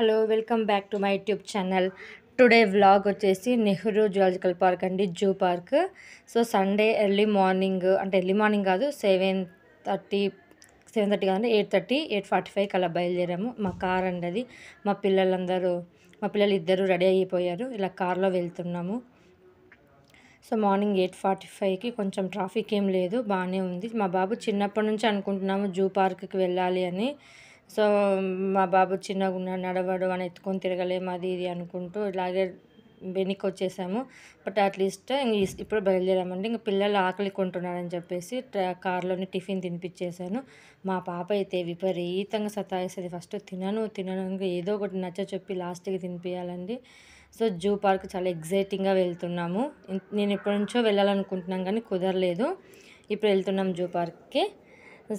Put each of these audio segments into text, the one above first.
hello welcome back to my YouTube channel today vlog వచ్చేసి Nehru zoological park అండి zoo park so Sunday early morning అంటే early morning కాదు seven thirty seven thirty కాదండి eight thirty eight forty ఫైవ్కి అలా బయలుదేరాము మా కార్ అండి అది మా పిల్లలందరూ మా పిల్లలు ఇద్దరు రెడీ అయిపోయారు ఇలా కార్లో వెళ్తున్నాము సో మార్నింగ్ ఎయిట్ ఫార్టీ ఫైవ్కి కొంచెం ట్రాఫిక్ ఏం లేదు బాగానే ఉంది మా బాబు చిన్నప్పటి నుంచి అనుకుంటున్నాము జూ పార్క్కి వెళ్ళాలి అని సో మా బాబు చిన్నగా ఉన్న నడవడు అని ఎత్తుకొని తిరగలేము అది ఇది అనుకుంటూ ఇలాగే వెనక్కి వచ్చేసాము బట్ అట్లీస్ట్ ఇప్పుడు బయలుదేరామండి ఇంకా పిల్లలు ఆకలి కొంటున్నారని చెప్పేసి కార్లోని టిఫిన్ తినిపించేశాను మా పాప అయితే విపరీతంగా సతాయిస్తుంది ఫస్ట్ తినను తినను ఏదో ఒకటి నచ్చ చెప్పి లాస్ట్కి తినిపించాలండి సో జూ పార్క్ చాలా ఎగ్జైటింగ్గా వెళ్తున్నాము నేను ఎప్పటి నుంచో వెళ్ళాలనుకుంటున్నాం కానీ కుదరలేదు ఇప్పుడు వెళ్తున్నాం జూ పార్క్కి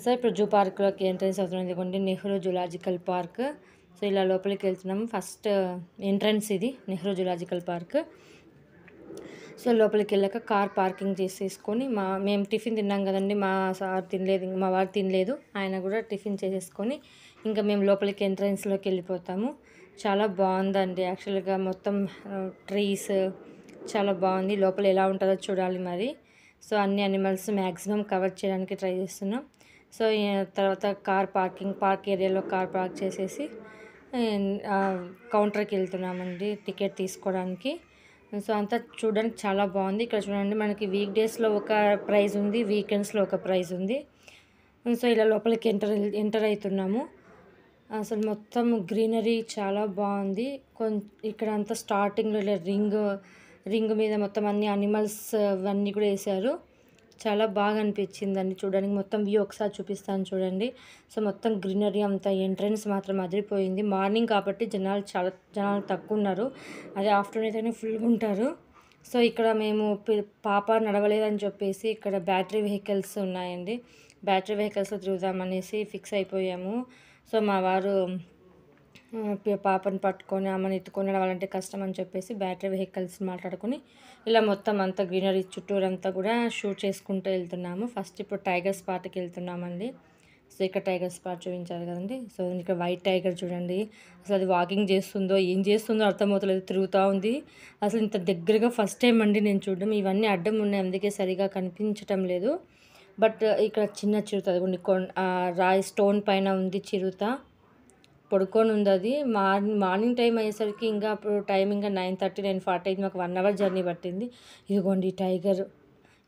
సార్ ఇప్పుడు జూ పార్క్లోకి ఎంట్రన్స్ అవుతున్నాం ఎందుకంటే నెహ్రూ జులాజికల్ పార్క్ సో ఇలా లోపలికి వెళ్తున్నాము ఫస్ట్ ఎంట్రన్స్ ఇది నెహ్రూ జులాజికల్ పార్క్ సో లోపలికి వెళ్ళాక కార్ పార్కింగ్ చేసేసుకొని మా మేము టిఫిన్ తిన్నాం కదండి మా సార్ తినలేదు మా వారు తినలేదు ఆయన కూడా టిఫిన్ చేసేసుకొని ఇంకా మేము లోపలికి ఎంట్రన్స్లోకి వెళ్ళిపోతాము చాలా బాగుందండి యాక్చువల్గా మొత్తం ట్రీస్ uh, చాలా బాగుంది లోపల ఎలా ఉంటుందో చూడాలి మరి సో అన్ని అనిమల్స్ మ్యాక్సిమం కవర్ చేయడానికి ట్రై చేస్తున్నాం సో తర్వాత కార్ పార్కింగ్ పార్క్ ఏరియాలో కార్ పార్క్ చేసేసి కౌంటర్కి వెళ్తున్నామండి టికెట్ తీసుకోవడానికి సో అంతా చూడడానికి చాలా బాగుంది ఇక్కడ చూడండి మనకి వీక్ డేస్లో ఒక ప్రైజ్ ఉంది వీకెండ్స్లో ఒక ప్రైజ్ ఉంది సో ఇలా లోపలికి ఎంటర్ ఎంటర్ అవుతున్నాము అసలు మొత్తం గ్రీనరీ చాలా బాగుంది కొం ఇక్కడ అంతా స్టార్టింగ్లో ఇలా రింగ్ రింగ్ మీద మొత్తం అన్ని అనిమల్స్ అవన్నీ కూడా వేశారు చాలా బాగా అనిపించిందండి చూడడానికి మొత్తం వ్యూ ఒకసారి చూపిస్తాను చూడండి సో మొత్తం గ్రీనరీ అంతా ఎంట్రన్స్ మాత్రం అదిరిపోయింది మార్నింగ్ కాబట్టి జనాలు చాలా జనాలు తక్కువ ఉన్నారు అదే ఆఫ్టర్నూన్ అయితేనే ఫుల్గా ఉంటారు సో ఇక్కడ మేము పాప నడవలేదని చెప్పేసి ఇక్కడ బ్యాటరీ వెహికల్స్ ఉన్నాయండి బ్యాటరీ వెహికల్స్ తిరుగుదామనేసి ఫిక్స్ అయిపోయాము సో మా వారు పాపని పట్టుకొని ఆమెను ఎత్తుకొని రావాలంటే కష్టం అని చెప్పేసి బ్యాటరీ వెహికల్స్ మాట్లాడుకుని ఇలా మొత్తం అంతా గ్రీనరీ చుట్టూరంతా కూడా షూట్ చేసుకుంటూ వెళ్తున్నాము ఫస్ట్ ఇప్పుడు టైగర్ స్పాట్కి వెళ్తున్నామండి సో ఇక్కడ టైగర్స్ పార్ట్ చూపించారు కదండి సో ఇక్కడ వైట్ టైగర్ చూడండి అసలు అది వాకింగ్ చేస్తుందో ఏం చేస్తుందో అర్థమవుతలేదు తిరుగుతూ ఉంది అసలు ఇంత దగ్గరగా ఫస్ట్ టైం అండి నేను చూడడం ఇవన్నీ అడ్డం ఉన్నాయి అందుకే సరిగా కనిపించటం లేదు బట్ ఇక్కడ చిన్న చిరుత అది రాయి స్టోన్ పైన ఉంది చిరుత పడుకొని ఉంది అది మార్నింగ్ మార్నింగ్ టైం అయ్యేసరికి ఇంకా అప్పుడు టైం ఇంకా నైన్ థర్టీ నైన్ ఫార్టీ అయింది మాకు వన్ అవర్ జర్నీ పట్టింది ఇదిగోండి టైగర్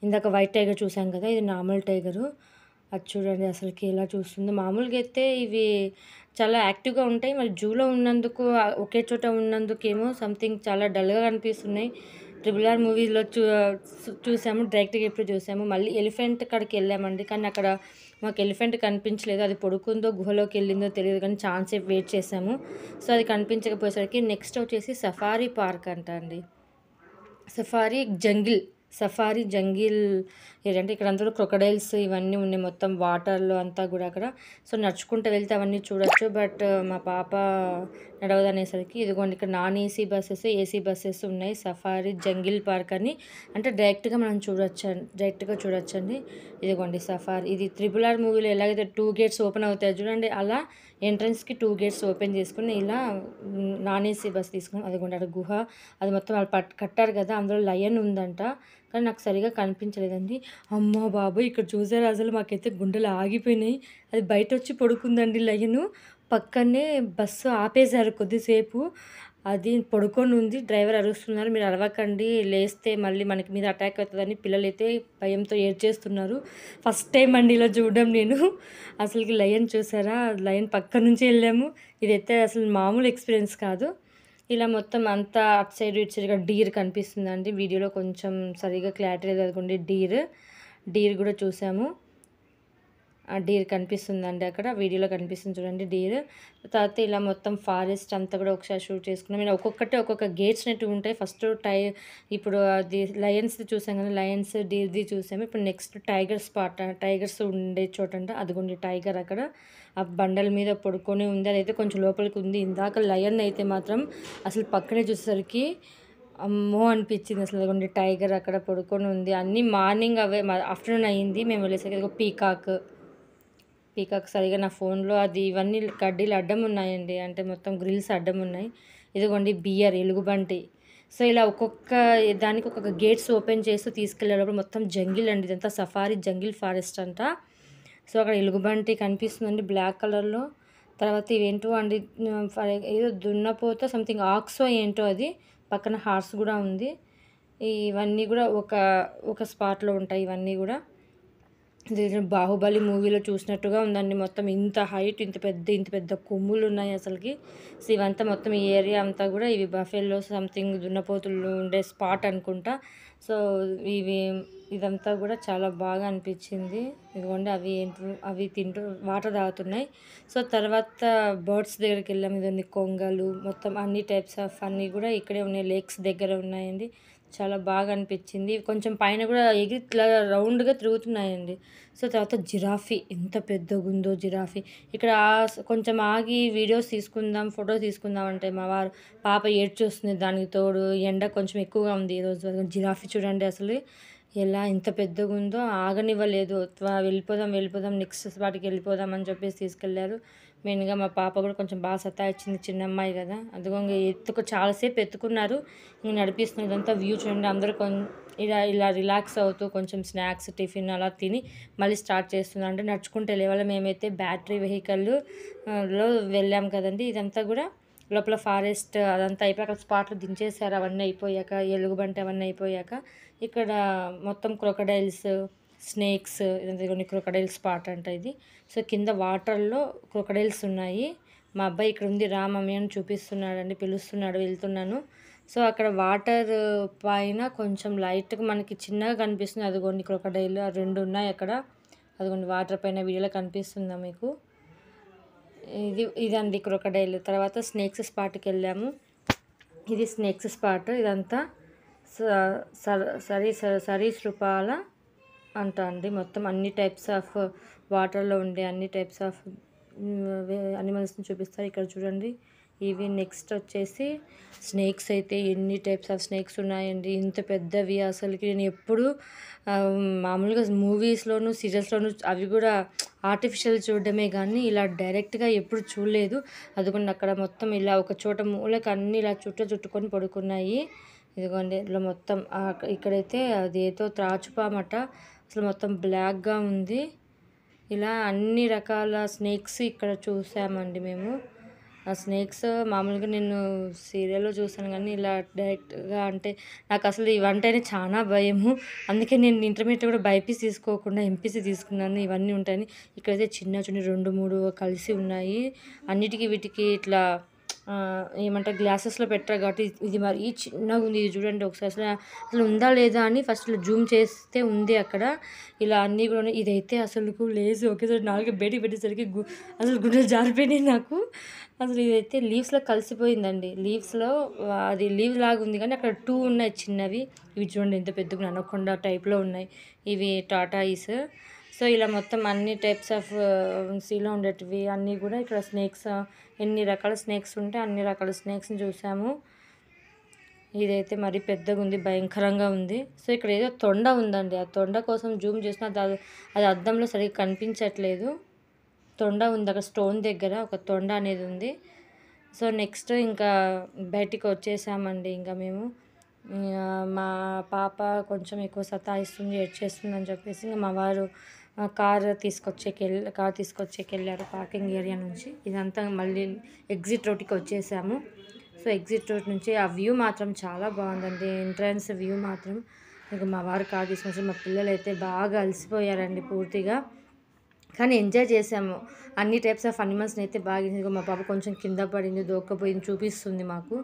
ఇందాక వైట్ టైగర్ చూసాం కదా ఇది నార్మల్ టైగరు అది చూడండి అసలుకి ఎలా చూస్తుంది మామూలుగా అయితే ఇవి చాలా యాక్టివ్గా ఉంటాయి మరి జూలో ఉన్నందుకు ఒకే చోట ఉన్నందుకు ఏమో సంథింగ్ చాలా డల్గా కనిపిస్తున్నాయి ట్రిపుల్ ఆర్ మూవీలో చూ చూసాము డైరెక్ట్గా ఎప్పుడు చూసాము మళ్ళీ ఎలిఫెంట్ అక్కడికి వెళ్ళామండి కానీ అక్కడ మాకు ఎలిఫెంట్ కనిపించలేదు అది పడుకుందో గుహలోకి వెళ్ళిందో తెలియదు కానీ ఛాన్స్ వెయిట్ చేసాము సో అది కనిపించకపోయేసరికి నెక్స్ట్ వచ్చేసి సఫారీ పార్క్ అంట అండి సఫారీ జంగిల్ సఫారీ జంగిల్ ఏంటంటే ఇక్కడ అంతా క్రొకడైల్స్ ఇవన్నీ ఉన్నాయి మొత్తం వాటర్లో అంతా కూడా అక్కడ సో నడుచుకుంటూ వెళ్తే అవన్నీ చూడొచ్చు బట్ మా పాప నడవదనేసరికి ఇదిగోండి ఇక్కడ non AC buses AC buses ఉన్నాయి సఫారీ జంగిల్ పార్క్ అని అంటే డైరెక్ట్గా మనం చూడొచ్చు డైరెక్ట్గా చూడొచ్చండి ఇదిగోండి సఫారీ ఇది త్రిపుల్ ఆర్ మూవీలో ఎలాగైతే టూ గేట్స్ ఓపెన్ అవుతాయి చూడండి అలా ఎంట్రన్స్కి టూ గేట్స్ ఓపెన్ చేసుకుని ఇలా నాన్ ఏసీ బస్ తీసుకుని అదిగోండి అక్కడ గుహ అది మొత్తం వాళ్ళు కట్టారు కదా అందులో లయన్ ఉందంట కానీ నాకు సరిగా కనిపించలేదండి అమ్మ బాబోయ్ ఇక్కడ చూసారు అసలు మాకైతే గుండెలు ఆగిపోయినాయి అది బయట వచ్చి పడుకుందండి లైన్ పక్కనే బస్సు ఆపేశారు కొద్దిసేపు అది పడుకొని ఉంది డ్రైవర్ అరుస్తున్నారు మీరు అడవకండి లేస్తే మళ్ళీ మనకి మీద అటాక్ అవుతుందని పిల్లలు అయితే భయంతో ఏడ్చేస్తున్నారు ఫస్ట్ టైం అండి ఇలా చూడడం నేను అసలుకి లయన్ చూసారా లయన్ పక్క నుంచి వెళ్ళాము ఇదైతే అసలు మామూలు ఎక్స్పీరియన్స్ కాదు ఇలా మొత్తం అంతా అటు సైడ్ ఇటు సైడ్గా డీర్ కనిపిస్తుందండి వీడియోలో కొంచెం సరిగా క్లారిటీ అనుకోండి డీర్ డీర్ కూడా చూసాము డీర్ కనిపిస్తుందండి అక్కడ వీడియోలో కనిపిస్తుంది చూడండి డీర్ తర్వాత ఇలా మొత్తం ఫారెస్ట్ అంతా కూడా ఒకసారి షూట్ చేసుకున్నాం ఇలా ఒక్కొక్కటి ఒక్కొక్క గేట్స్ నెట్టు ఉంటాయి ఫస్ట్ టై ఇప్పుడు అది లయన్స్ది చూసాం కదా లయన్స్ డీర్ది చూసాము ఇప్పుడు నెక్స్ట్ టైగర్ స్పాట్ టైగర్స్ ఉండే చోట అంటే అదిగోండి టైగర్ అక్కడ ఆ బండల మీద పడుకొని ఉంది అదైతే కొంచెం లోపలికి ఉంది ఇందాక లయన్ అయితే మాత్రం అసలు పక్కనే చూసేసరికి అమ్మో అనిపించింది అసలు అదిగోండి టైగర్ అక్కడ పడుకొని ఉంది అన్నీ మార్నింగ్ అవే ఆఫ్టర్నూన్ అయ్యింది మేము వెళ్ళేసరికి పీకాక్ పీకాక్ సరిగా నా ఫోన్లో అది ఇవన్నీ కడ్డీలు అడ్డం ఉన్నాయండి అంటే మొత్తం గ్రిల్స్ అడ్డం ఉన్నాయి ఇదిగోండి బియర్ ఎలుగుబంటి సో ఇలా ఒక్కొక్క దానికి ఒక్కొక్క గేట్స్ ఓపెన్ చేస్తూ తీసుకెళ్ళేటప్పుడు మొత్తం జంగిల్ అండి ఇదంతా సఫారీ జంగిల్ ఫారెస్ట్ అంట సో అక్కడ ఎలుగుబంటి కనిపిస్తుందండి బ్లాక్ కలర్లో తర్వాత ఇవేంటో అండి ఏదో దున్నపోతే సంథింగ్ ఆక్సో ఏంటో అది పక్కన హార్స్ కూడా ఉంది ఇవన్నీ కూడా ఒక ఒక స్పాట్లో ఉంటాయి ఇవన్నీ కూడా బాహుబలి మూవీలో చూసినట్టుగా ఉందండి మొత్తం ఇంత హైట్ ఇంత పెద్ద ఇంత పెద్ద కొమ్ములు ఉన్నాయి అసలుకి సో ఇవంతా మొత్తం ఈ ఏరియా అంతా కూడా ఇవి బఫెల్లో సంథింగ్ దున్నపోతులు ఉండే స్పాట్ అనుకుంటా సో ఇవి ఇదంతా కూడా చాలా బాగా అనిపించింది ఇదిగోండి అవి ఏంటో అవి తింటూ వాటర్ తాగుతున్నాయి సో తర్వాత బర్డ్స్ దగ్గరికి వెళ్ళాము ఇదొన్ని కొంగలు మొత్తం అన్ని టైప్స్ ఆఫ్ అన్నీ కూడా ఇక్కడే ఉన్నాయి లేక్స్ దగ్గర ఉన్నాయండి చాలా బాగా అనిపించింది కొంచెం పైన కూడా ఎగిరి ఇట్లా రౌండ్గా తిరుగుతున్నాయండి సో తర్వాత జిరాఫీ ఎంత పెద్దగా ఉందో జిరాఫీ ఇక్కడ కొంచెం ఆగి వీడియోస్ తీసుకుందాం ఫోటోస్ తీసుకుందాం అంటే మా వారు పాప ఏడ్చొస్తుంది దానికి తోడు ఎండ కొంచెం ఎక్కువగా ఉంది ఈరోజు వరకు జిరాఫీ చూడండి అసలు ఎలా ఎంత పెద్దగా ఉందో ఆగనివ్వలేదు వెళ్ళిపోదాం వెళ్ళిపోదాం నెక్స్ట్ వాటికి వెళ్ళిపోదాం అని చెప్పేసి తీసుకెళ్లారు మెయిన్గా మా పాప కూడా కొంచెం బాగా సత్తా వచ్చింది చిన్న అమ్మాయి కదా అందుకని ఎత్తుకు చాలాసేపు ఎత్తుకున్నారు ఇంక నడిపిస్తున్న ఇదంతా వ్యూ చూడండి అందరూ కొంచెం ఇలా ఇలా రిలాక్స్ అవుతూ కొంచెం స్నాక్స్ టిఫిన్ అలా తిని మళ్ళీ స్టార్ట్ చేస్తున్నారు అంటే నడుచుకుంటే లేవాలి మేమైతే బ్యాటరీ వెహికల్లో వెళ్ళాం కదండి ఇదంతా కూడా లోపల ఫారెస్ట్ అదంతా అయిపోయి అక్కడ స్పాట్లు దించేశారు అవన్నీ అయిపోయాక ఎలుగుబంటి అవన్నీ అయిపోయాక ఇక్కడ మొత్తం క్రొకడైల్స్ స్నేక్స్ ఇదంతా కొన్ని క్రొకడైల్స్ పాట అంట ఇది సో కింద వాటర్లో క్రొకడైల్స్ ఉన్నాయి మా అబ్బాయి ఇక్కడ ఉంది రా మమ్మీ అని చూపిస్తున్నాడండి పిలుస్తున్నాడు వెళ్తున్నాను సో అక్కడ వాటర్ పైన కొంచెం లైట్గా మనకి చిన్నగా కనిపిస్తుంది అదిగోండి క్రొకడైల్ రెండు ఉన్నాయి అక్కడ అదిగోండి వాటర్ పైన వీడియోలో కనిపిస్తుందా మీకు ఇది ఇదండి క్రొకడైల్ తర్వాత స్నేక్స్ స్పాట్కి వెళ్ళాము ఇది స్నేక్స్ స్పాట్ ఇదంతా సరీ సరీసృపాల అంట అండి మొత్తం అన్ని టైప్స్ ఆఫ్ వాటర్లో ఉండే అన్ని టైప్స్ ఆఫ్ అనిమల్స్ని చూపిస్తారు ఇక్కడ చూడండి ఇవి నెక్స్ట్ వచ్చేసి స్నేక్స్ అయితే ఎన్ని టైప్స్ ఆఫ్ స్నేక్స్ ఉన్నాయండి ఇంత పెద్దవి అసలుకి నేను ఎప్పుడు మామూలుగా మూవీస్లోనూ సీరియల్స్లోనూ అవి కూడా ఆర్టిఫిషియల్ చూడడమే కానీ ఇలా డైరెక్ట్గా ఎప్పుడు చూడలేదు అదిగోండి అక్కడ మొత్తం ఇలా ఒక చోట మూలకి అన్నీ ఇలా చుట్టూ చుట్టుకొని పడుకున్నాయి ఇదిగోండి ఇట్లా మొత్తం ఇక్కడైతే ఏదో త్రాచుపామట అసలు మొత్తం బ్లాక్గా ఉంది ఇలా అన్ని రకాల స్నేక్స్ ఇక్కడ చూసామండి మేము ఆ స్నేక్స్ మామూలుగా నేను సీరియల్లో చూసాను కానీ ఇలా డైరెక్ట్గా అంటే నాకు అసలు ఇవంటేనే చాలా భయము అందుకే నేను ఇంటర్మీడియట్ కూడా బైపీసీ తీసుకోకుండా ఎంపీసీ తీసుకున్నాను ఇవన్నీ ఉంటాయని ఇక్కడైతే చిన్న చిన్న రెండు మూడు కలిసి ఉన్నాయి అన్నిటికీ వీటికి ఇట్లా ఏమంటే గ్లాసెస్లో పెట్టారు కాబట్టి ఇది మరి చిన్నగా ఉంది ఇది చూడండి ఒకసారి అసలు అసలు ఉందా లేదా అని ఫస్ట్ జూమ్ చేస్తే ఉంది అక్కడ ఇలా అన్నీ కూడా ఇదైతే అసలు లేదు ఒకేసారి నాలుగు బయట పెట్టేసరికి గు అసలు గుండెలు జారిపోయినాయి నాకు అసలు ఇదైతే లీవ్స్లో కలిసిపోయిందండి లీవ్స్లో అది లీవ్ లాగా ఉంది కానీ అక్కడ టూ ఉన్నాయి చిన్నవి ఇవి చూడండి ఎంత పెద్దగా అనకుండా టైప్లో ఉన్నాయి ఇవి టాటాయిస్ సో ఇలా మొత్తం అన్ని టైప్స్ ఆఫ్ సీలో ఉండేటివి అన్నీ కూడా ఇక్కడ స్నేక్స్ ఎన్ని రకాల స్నేక్స్ ఉంటే అన్ని రకాల స్నేక్స్ని చూసాము ఇదైతే మరీ పెద్దగా ఉంది భయంకరంగా ఉంది సో ఇక్కడ ఏదో తొండ ఉందండి ఆ తొండ కోసం జూమ్ చేసిన అది అది అద్దంలో సరిగ్గా కనిపించట్లేదు తొండ ఉంది అక్కడ స్టోన్ దగ్గర ఒక తొండ అనేది ఉంది సో నెక్స్ట్ ఇంకా బయటికి వచ్చేసామండి ఇంకా మేము మా పాప కొంచెం ఎక్కువ సతాయిస్తుంది ఏడ్ చేస్తుంది అని చెప్పేసి ఇంకా మా వారు కార్ తీసుకొచ్చేకి కార్ తీసుకొచ్చేకి వెళ్ళారు పార్కింగ్ ఏరియా నుంచి ఇదంతా మళ్ళీ ఎగ్జిట్ రోడ్కి వచ్చేసాము సో ఎగ్జిట్ రోడ్ నుంచి ఆ వ్యూ మాత్రం చాలా బాగుందండి ఎంట్రన్స్ వ్యూ మాత్రం ఇక మా వారు కార్ తీసుకొచ్చి మా పిల్లలు అయితే బాగా అలసిపోయారండి పూర్తిగా కానీ ఎంజాయ్ చేసాము అన్ని టైప్స్ ఆఫ్ అనిమల్స్ని అయితే బాగా మా పాప కొంచెం కింద పడింది దోక్కపోయింది చూపిస్తుంది మాకు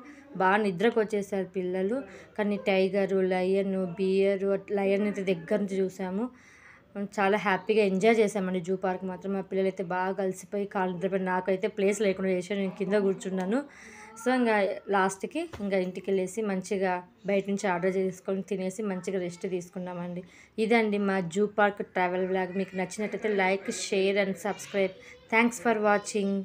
బాగా నిద్రకు వచ్చేసారు పిల్లలు కానీ టైగరు లయన్ బియరు లయన్ అయితే దగ్గర నుంచి చూసాము చాలా హ్యాపీగా ఎంజాయ్ చేసామండి జూ పార్క్ మాత్రం మా పిల్లలు అయితే బాగా కలిసిపోయి కాలు నిద్రపోయి నాకైతే ప్లేస్ లేకుండా చేసాను నేను కింద కూర్చున్నాను సో ఇంకా లాస్ట్కి ఇంకా ఇంటికి వెళ్ళేసి మంచిగా బయట నుంచి ఆర్డర్ చేసుకొని తినేసి మంచిగా రెస్ట్ తీసుకున్నామండి ఇదండి మా జూ పార్క్ ట్రావెల్ బ్లాగ్ మీకు నచ్చినట్టయితే like share and subscribe thanks for watching